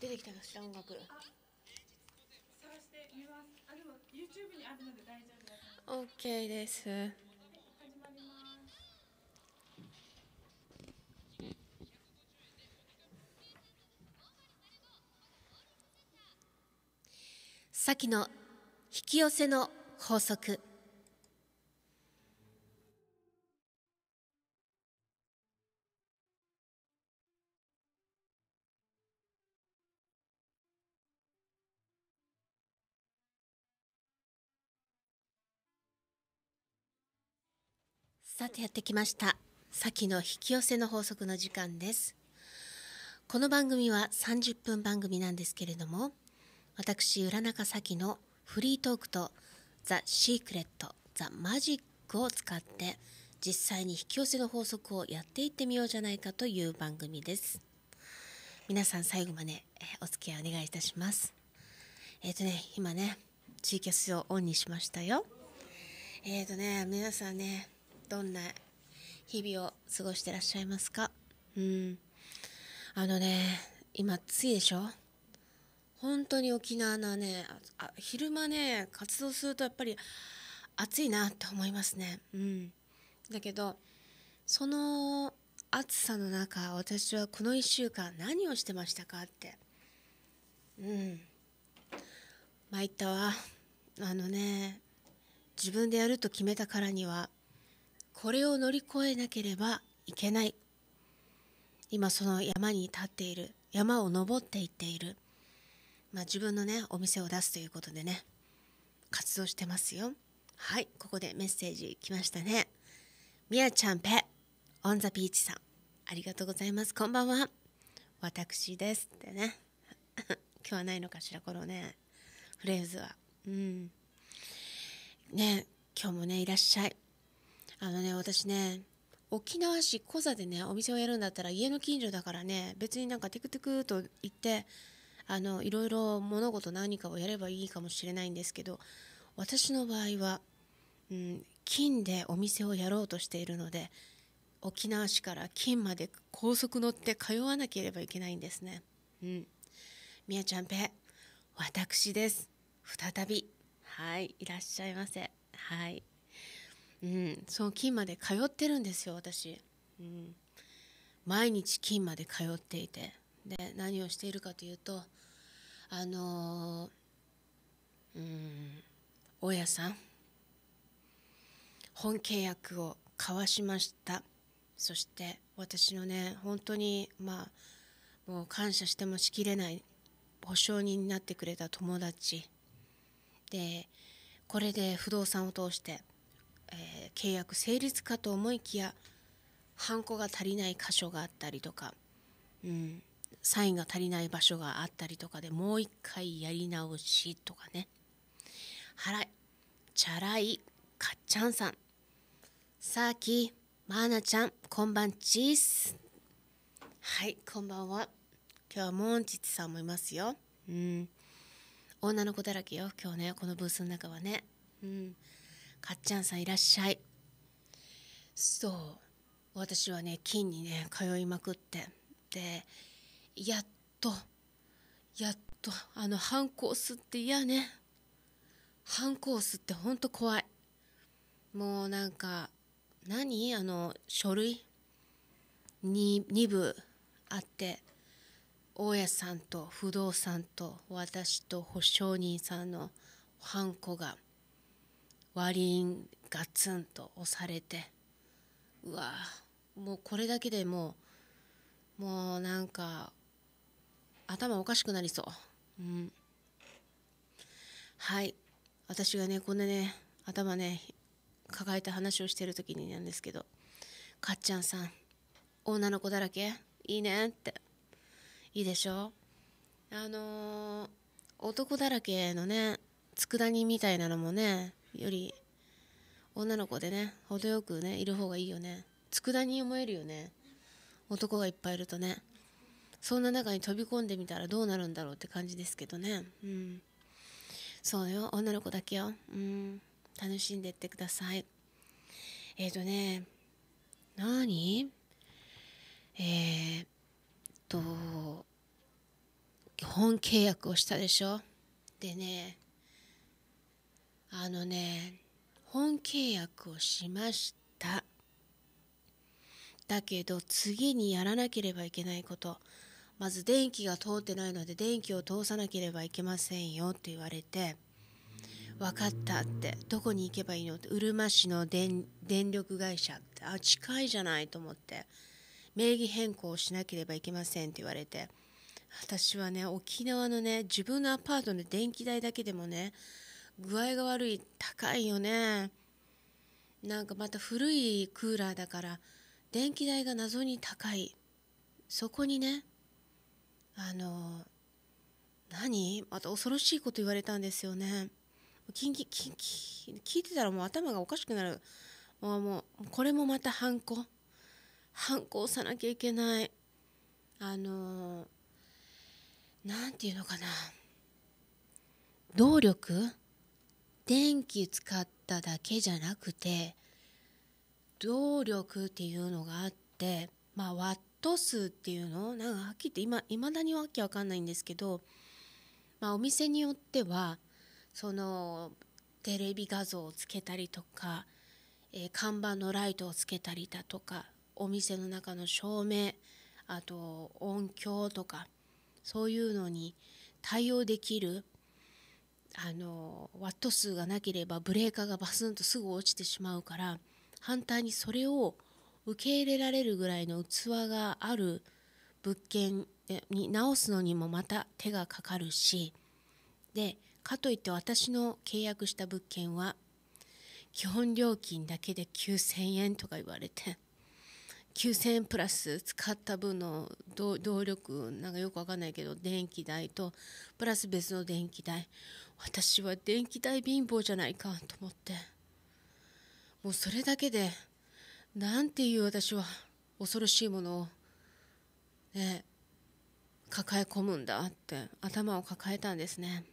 出てきたかしら音楽探してみますあでも YouTube にあるので大丈夫す OK です始まります先の引き寄せの法則さてやってきました先の引き寄せの法則の時間ですこの番組は30分番組なんですけれども私浦中咲のフリートークとザ・シークレット・ザ・マジックを使って実際に引き寄せの法則をやっていってみようじゃないかという番組です皆さん最後までお付き合いお願いいたしますえっ、ー、とね今ねツイキャスをオンにしましたよえっ、ー、とね皆さんねどんな日々を過ごしてらっしゃいますかうんあのね今暑いでしょ本当に沖縄のね昼間ね活動するとやっぱり暑いなって思いますねうんだけどその暑さの中私はこの1週間何をしてましたかってうん参ったわあのね自分でやると決めたからにはこれを乗り越えなければいけない今その山に立っている山を登っていっている、まあ、自分のねお店を出すということでね活動してますよはいここでメッセージ来ましたねみやちゃんペオンザビーチさんありがとうございますこんばんは私ですってね 今日はないのかしらこのねフレーズはうんね今日もねいらっしゃいあのね、私ね、沖縄市小座でね、お店をやるんだったら家の近所だからね、別になんかテクテクと行って、あの、いろいろ物事何かをやればいいかもしれないんですけど、私の場合は、うん、金でお店をやろうとしているので、沖縄市から金まで高速乗って通わなければいけないんですね。うん。みやちゃんぺ、私です。再び。はい、いらっしゃいませ。はい。うん、その金まで通ってるんですよ私、うん、毎日金まで通っていてで何をしているかというとあのー、うん大家さん本契約を交わしましたそして私のね本当にまあもう感謝してもしきれない保証人になってくれた友達でこれで不動産を通してえー、契約成立かと思いきやハンコが足りない箇所があったりとか、うん、サインが足りない場所があったりとかでもう一回やり直しとかね払いチャラいかっちゃんさんさあきまなちゃんこんばんちーすはいこんばんは今日はもんちちさんもいますようん女の子だらけよ今日ねこのブースの中はねうんかっちゃんさんいらっしゃいそう私はね金にね通いまくってでやっとやっとあのハンコをすって嫌ねハンコをすってほんと怖いもうなんか何あの書類2部あって大家さんと不動産と私と保証人さんのハンコが割りんガツンと押されてうわもうこれだけでもうもうなんか頭おかしくなりそう、うん、はい私がねこんなね頭ね抱えた話をしてる時になんですけどかっちゃんさん女の子だらけいいねっていいでしょあのー、男だらけのね佃煮みたいなのもねより女の子でね程よくねいる方がいいよね佃煮に思えるよね男がいっぱいいるとねそんな中に飛び込んでみたらどうなるんだろうって感じですけどねうんそうよ女の子だけようん楽しんでってくださいえっ、ー、とね何えー、っと本契約をしたでしょでねあのね本契約をしましただけど次にやらなければいけないことまず電気が通ってないので電気を通さなければいけませんよって言われて分かったってどこに行けばいいのってうるま市の電力会社ってあ近いじゃないと思って名義変更しなければいけませんって言われて私はね沖縄のね自分のアパートの電気代だけでもね具合が悪い高いよねなんかまた古いクーラーだから電気代が謎に高いそこにねあの何また恐ろしいこと言われたんですよねキンキキンキ聞いてたらもう頭がおかしくなるもうもうこれもまたハンコハをさなきゃいけないあの何て言うのかな動力電気使っただけじゃなくて動力っていうのがあってまあワット数っていうのなんかはっきり言っていまだにわけわかんないんですけど、まあ、お店によってはそのテレビ画像をつけたりとか、えー、看板のライトをつけたりだとかお店の中の照明あと音響とかそういうのに対応できるあのワット数がなければブレーカーがバスンとすぐ落ちてしまうから反対にそれを受け入れられるぐらいの器がある物件に直すのにもまた手がかかるしでかといって私の契約した物件は基本料金だけで9,000円とか言われて9,000円プラス使った分の動力なんかよく分かんないけど電気代とプラス別の電気代私は電気代貧乏じゃないかと思ってもうそれだけでなんていう私は恐ろしいものを、ね、抱え込むんだって頭を抱えたんですね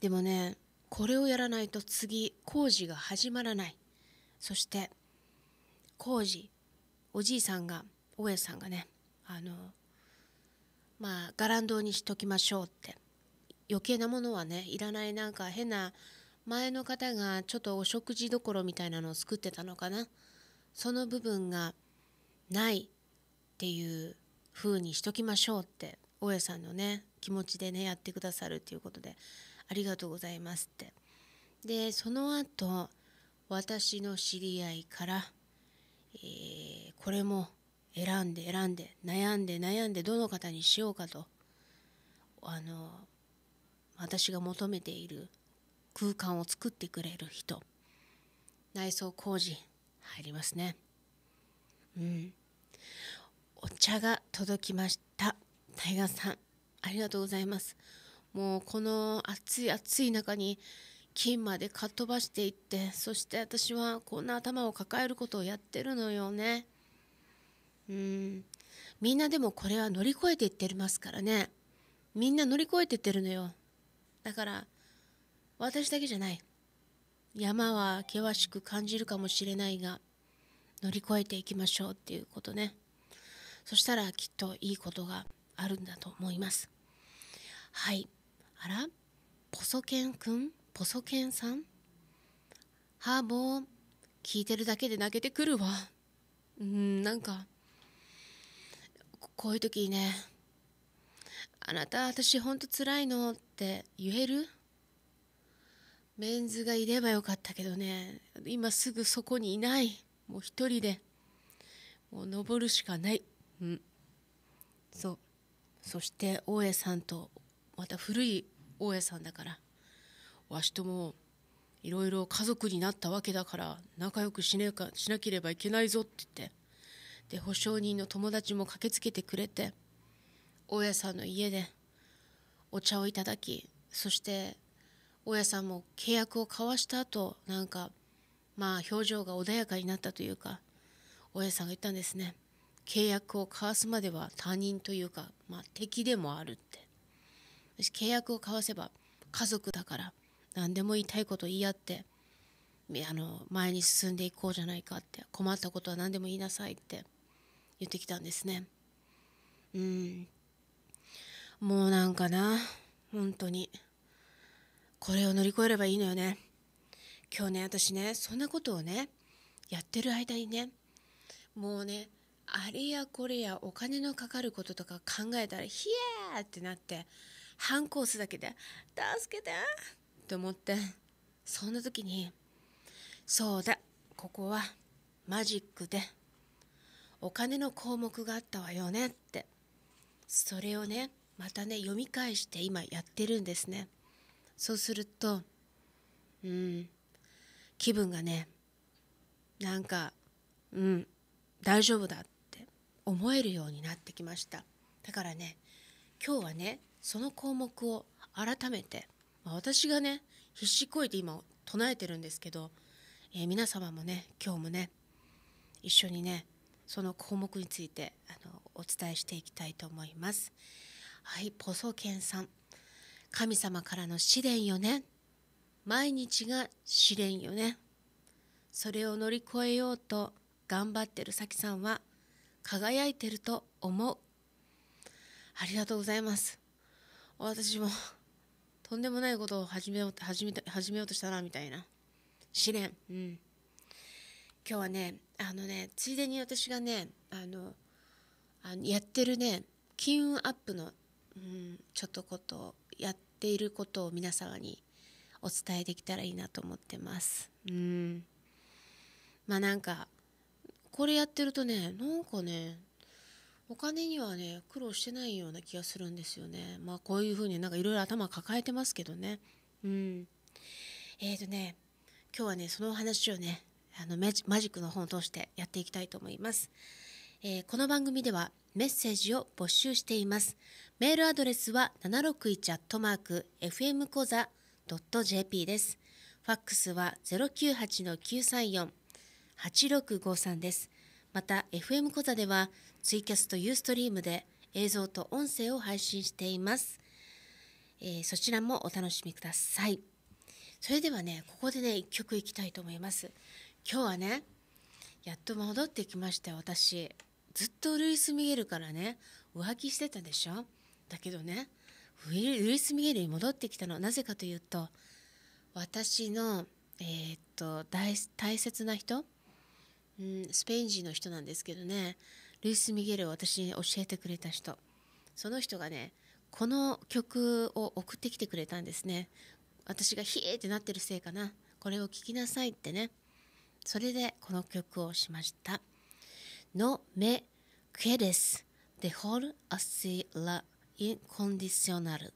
でもねこれをやらないと次工事が始まらないそして工事おじいさんが大家さんがねあのまあ伽藍堂にしときましょうって余計なものはねいらないなんか変な前の方がちょっとお食事どころみたいなのを作ってたのかなその部分がないっていう風にしときましょうって大家さんのね気持ちでねやってくださるっていうことでありがとうございますってでその後私の知り合いから、えー、これも選んで選んで悩んで悩んでどの方にしようかとあの私が求めている空間を作ってくれる人内装工事入りますねうんお茶が届きましたタイガーさんありがとうございますもうこの暑い暑い中に金までかっ飛ばしていってそして私はこんな頭を抱えることをやってるのよねうんみんなでもこれは乗り越えていってますからねみんな乗り越えていってるのよだから私だけじゃない山は険しく感じるかもしれないが乗り越えていきましょうっていうことねそしたらきっといいことがあるんだと思いますはいあらポソケンくんポソケンさんハーボー聞いてるだけで泣けてくるわうんなんかこういう時ねあなた、私ほんとつらいのって言えるメンズがいればよかったけどね、今すぐそこにいない。もう一人で、もう登るしかない。うん。そう。そして大江さんと、また古い大江さんだから、わしともいろいろ家族になったわけだから仲良くしねえかしなければいけないぞって言ってで保証人の友達も駆けつけてくれて大家さんの家でお茶をいただきそして大家さんも契約を交わした後なんかまあ表情が穏やかになったというか大家さんが言ったんですね契約を交わすまでは他人というか、まあ、敵でもあるって契約を交わせば家族だから何でも言いたいこと言い合ってあの前に進んでいこうじゃないかって困ったことは何でも言いなさいって言ってきたんですねうんもうなんかな本当にこれを乗り越えればいいのよね今日ね私ねそんなことをねやってる間にねもうねあれやこれやお金のかかることとか考えたらヒヤーってなって反抗すだけで「助けて!」って思ってそんな時にそうだここはマジックでお金の項目があったわよねってそれをねまたね読み返して今やってるんですねそうするとうん気分がねなんかうん大丈夫だって思えるようになってきましただからね今日はねその項目を改めて、まあ、私がね必死こいて今唱えてるんですけど、えー、皆様もね今日もね一緒にねその項目についてあのお伝えしていきたいと思います。はいポソケンさん神様からの試練よね毎日が試練よねそれを乗り越えようと頑張ってるサキさんは輝いてると思うありがとうございます私もとんでもないことを始めよう始め始めようとしたなみたいな試練うん今日はねあのねついでに私がねあのやってるね金運アップのうん、ちょっとことやっていることを皆様にお伝えできたらいいなと思ってます。うんまあなんかこれやってるとねなんかねお金にはね苦労してないような気がするんですよね。まあこういうふうになんかいろいろ頭抱えてますけどね。うん、えーとね今日はねそのお話をねあのマジックの本を通してやっていきたいと思います。えー、この番組ではメッセージを募集しています。メールアドレスは 761-fm コザ .jp です。ファックスは098-934-8653です。また、FM コ座ではツイキャストユーストリームで映像と音声を配信しています。えー、そちらもお楽しみください。それではね、ここでね、一曲いきたいと思います。今日はね、やっと戻ってきましたよ、私。ずっとルイス・ミゲルからね浮気してたでしょだけどねルイス・ミゲルに戻ってきたのなぜかというと私の、えー、っと大切な人、うん、スペイン人の人なんですけどねルイス・ミゲルを私に教えてくれた人その人がねこの曲を送ってきてくれたんですね私がヒーってなってるせいかなこれを聴きなさいってねそれでこの曲をしました。No me quieres d e j o r así la incondicional.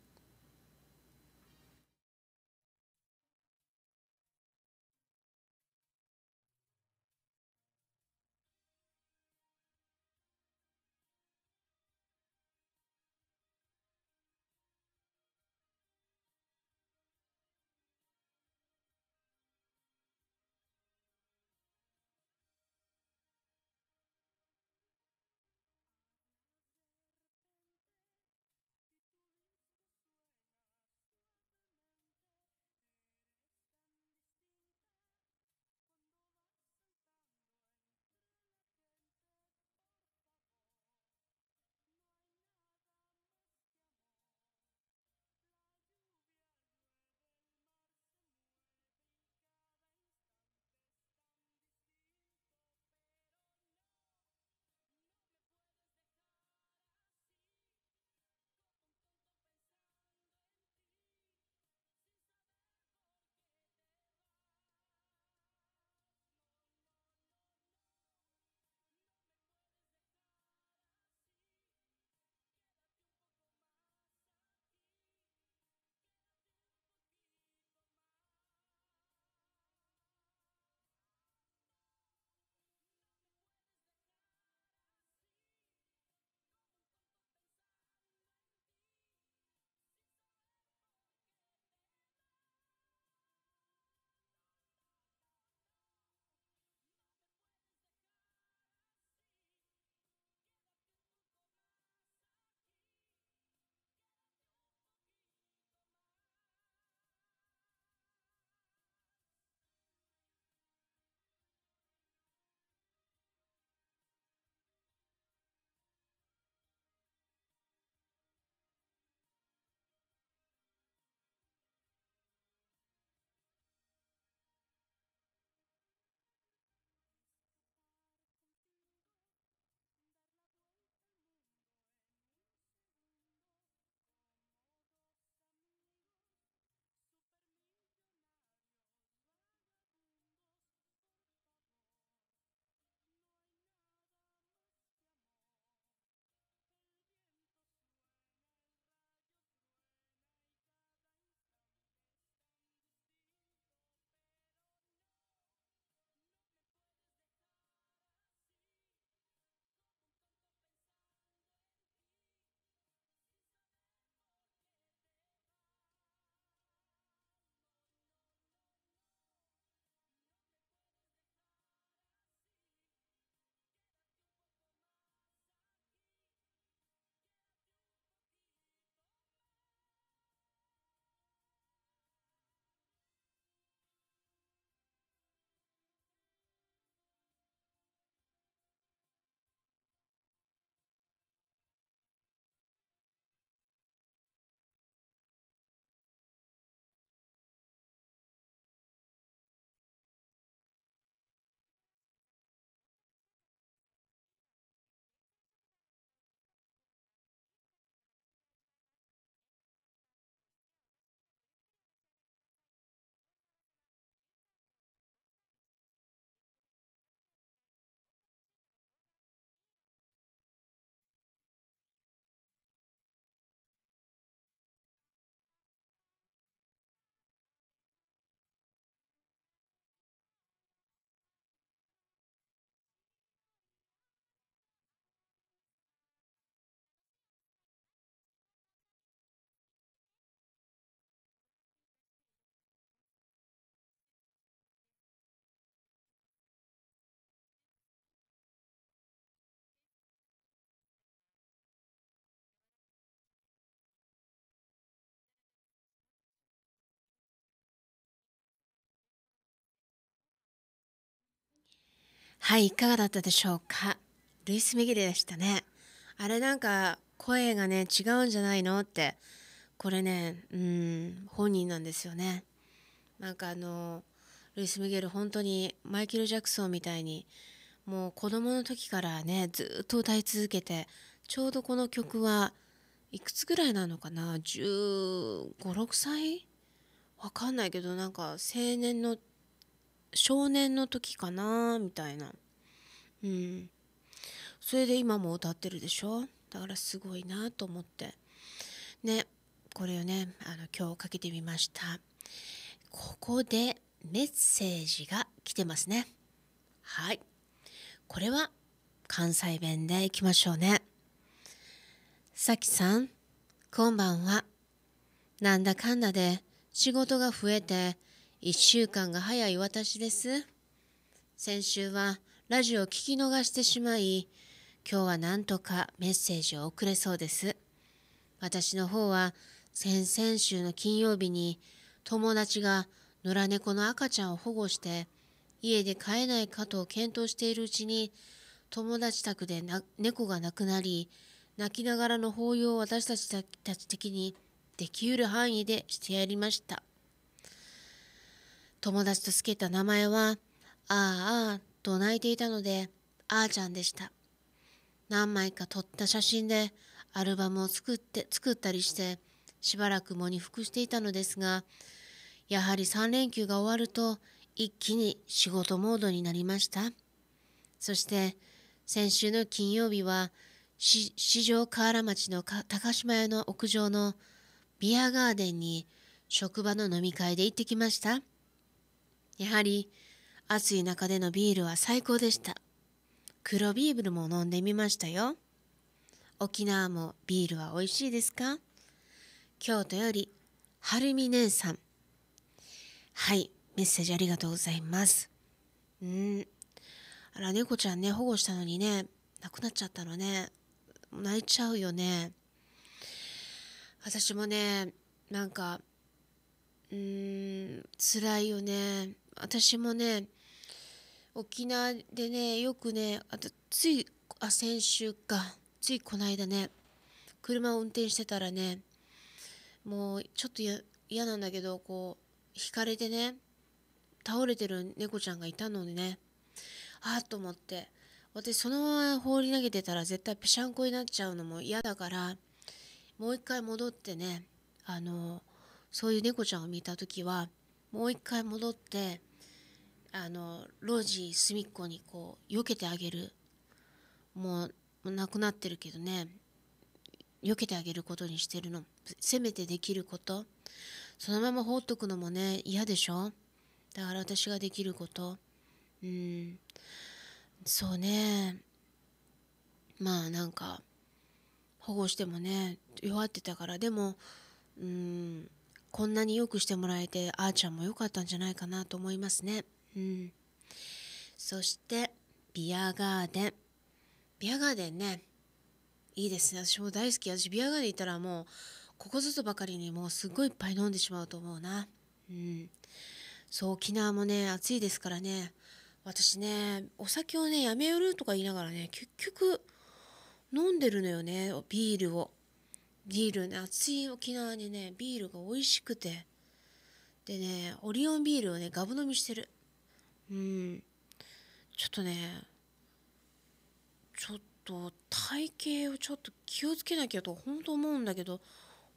はいいかがだったでしょうかルイス・ミゲルでしたねあれなんか声がね違うんじゃないのってこれねうん本人なんですよねなんかあのルイス・ミゲル本当にマイケル・ジャクソンみたいにもう子供の時からねずっと歌い続けてちょうどこの曲はいくつぐらいなのかな1 5 6歳わかんないけどなんか青年の少年の時かなみたいなうんそれで今も歌ってるでしょだからすごいなと思ってねこれをねあの今日かけてみましたここでメッセージが来てますねはいこれは関西弁でいきましょうねさきさんこんばんはなんだかんだで仕事が増えて1週間が早い私です。先週はラジオを聞き逃してしまい、今日はなんとかメッセージを送れそうです。私の方は先々週の金曜日に友達が野良猫の赤ちゃんを保護して家で飼えないかと検討しているうちに友達宅で猫が亡くなり泣きながらの抱擁を私たちたち的にできうる範囲でしてやりました。友達とつけた名前は、あーあーと泣いていたので、あーちゃんでした。何枚か撮った写真で、アルバムを作って、作ったりして、しばらく喪に服していたのですが、やはり3連休が終わると、一気に仕事モードになりました。そして、先週の金曜日は、市場河原町の高島屋の屋上のビアガーデンに職場の飲み会で行ってきました。やはり暑い中でのビールは最高でした。黒ビールも飲んでみましたよ。沖縄もビールは美味しいですか京都より、はるみ姉さん。はい、メッセージありがとうございます。うん。あら、猫ちゃんね、保護したのにね、亡くなっちゃったのね。泣いちゃうよね。私もね、なんか、うーん、辛いよね。私もね沖縄でねよくねあとついあ先週かついこの間ね車を運転してたらねもうちょっと嫌なんだけどこう引かれてね倒れてる猫ちゃんがいたのにねああと思って私そのまま放り投げてたら絶対ぺしゃんこになっちゃうのも嫌だからもう一回戻ってねあのそういう猫ちゃんを見た時はもう一回戻ってあの路地隅っこにこう避けてあげるもうなくなってるけどね避けてあげることにしてるのせめてできることそのまま放っとくのもね嫌でしょだから私ができることうんそうねまあなんか保護してもね弱ってたからでもうんこんなによくしてもらえてあーちゃんも良かったんじゃないかなと思いますね。うん、そしてビアガーデンビアガーデンねいいですね私も大好き私ビアガーデン行ったらもうここぞとばかりにもうすっごいいっぱい飲んでしまうと思うなうんそう沖縄もね暑いですからね私ねお酒をねやめよるとか言いながらね結局飲んでるのよねビールをビールね暑い沖縄にねビールが美味しくてでねオリオンビールをねガブ飲みしてるうんちょっとねちょっと体型をちょっと気をつけなきゃと本当思うんだけど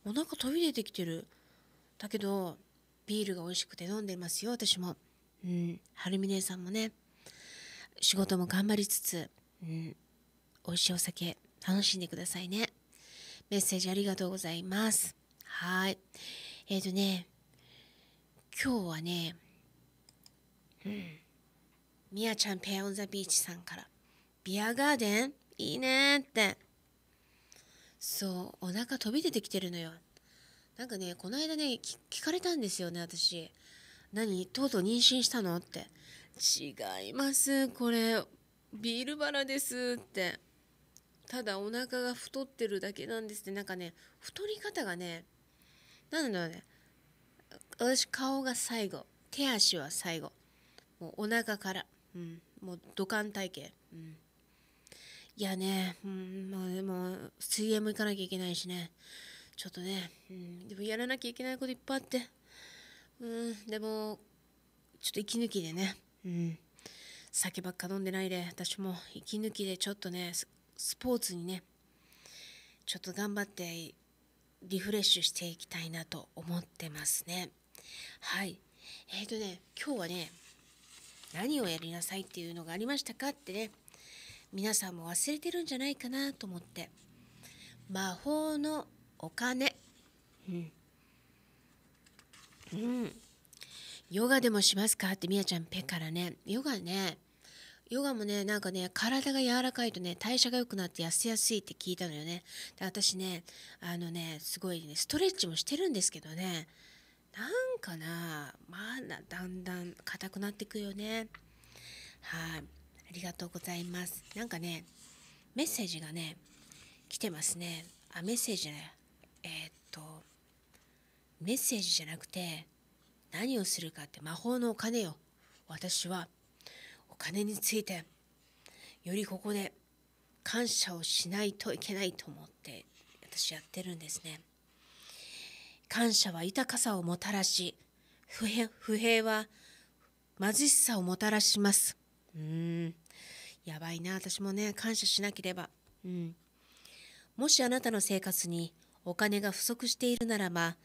お腹飛び出てきてるだけどビールが美味しくて飲んでますよ私もうんはるみ姉さんもね仕事も頑張りつつ、うん、美味しいお酒楽しんでくださいねメッセージありがとうございますはいえっ、ー、とね今日はねみや、ちゃんペアオンザビーチさんからビアガーデンいいねってそうお腹飛び出てきてるのよなんかねこの間ね聞かれたんですよね私何とうとう妊娠したのって違いますこれビールバラですってただお腹が太ってるだけなんですってなんかね太り方がね何だろうね私顔が最後手足は最後もうお腹から、うん、もう土管体験、うん、いやね、うん、もうでも水泳も行かなきゃいけないしねちょっとね、うん、でもやらなきゃいけないこといっぱいあって、うん、でもちょっと息抜きでね、うん、酒ばっか飲んでないで私も息抜きでちょっとねスポーツにねちょっと頑張ってリフレッシュしていきたいなと思ってますね。はい。えっ、ー、とね、今日はね、何をやりなさいっていうのがありましたかってね皆さんも忘れてるんじゃないかなと思って魔法のお金うん、うん、ヨガでもしますかってみやちゃんペからねヨガねヨガもねなんかね体が柔らかいとね代謝が良くなって痩せやすいって聞いたのよねで私ねあのねすごいねストレッチもしてるんですけどねなんかなまだ、だんだん硬くなってくよねはい、あ、りがとうございますなんかねメッセージがね来てますねあメッセージね。えー、っとメッセージじゃなくて何をするかって魔法のお金よ私はお金についてよりここで感謝をしないといけないと思って私やってるんですね感謝は豊かさをもたらし不平不平は貧しさをもたらしますうーんやばいな私もね感謝しなければうんもしあなたの生活にお金が不足しているならば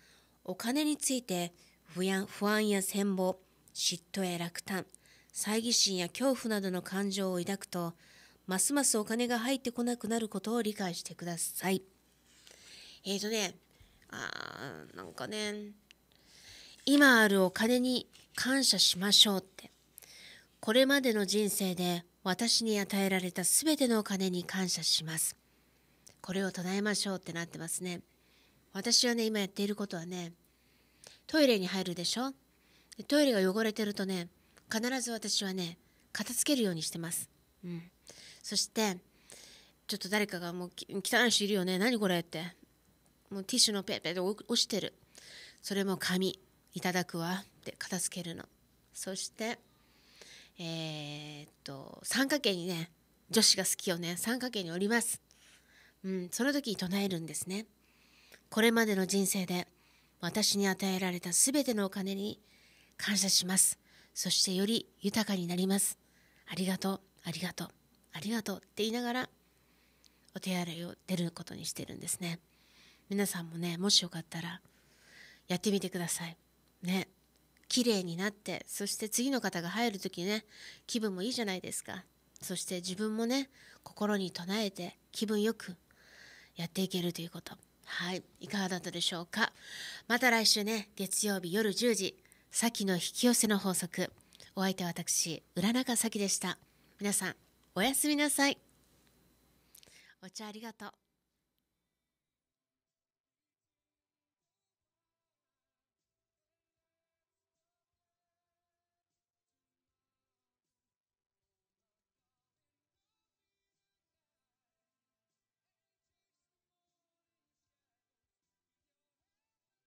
お金について不安不安や戦望嫉妬や落胆猜疑心や恐怖などの感情を抱くとますますお金が入ってこなくなることを理解してくださいえーとねあなんかね今あるお金に感謝しましょうってこれまでの人生で私に与えられた全てのお金に感謝しますこれを唱えましょうってなってますね私はね今やっていることはねトイレに入るでしょトイレが汚れてるとね必ず私はね片付けるようにしてます、うん、そしてちょっと誰かがもう汚い人いるよね何これってもうティッシュのペーペッと落ちてるそれも紙いただくわって片付けるのそしてえー、っと三角形にね女子が好きよね三角形に折りますうんその時に唱えるんですねこれまでの人生で私に与えられた全てのお金に感謝しますそしてより豊かになりますありがとうありがとうありがとうって言いながらお手洗いを出ることにしてるんですね。皆さんもねもしよかったらやってみてくださいね綺麗になってそして次の方が入る時ね気分もいいじゃないですかそして自分もね心に唱えて気分よくやっていけるということはいいかがだったでしょうかまた来週ね月曜日夜10時先の引き寄せの法則お相手は私浦中咲でした皆さんおやすみなさいお茶ありがとう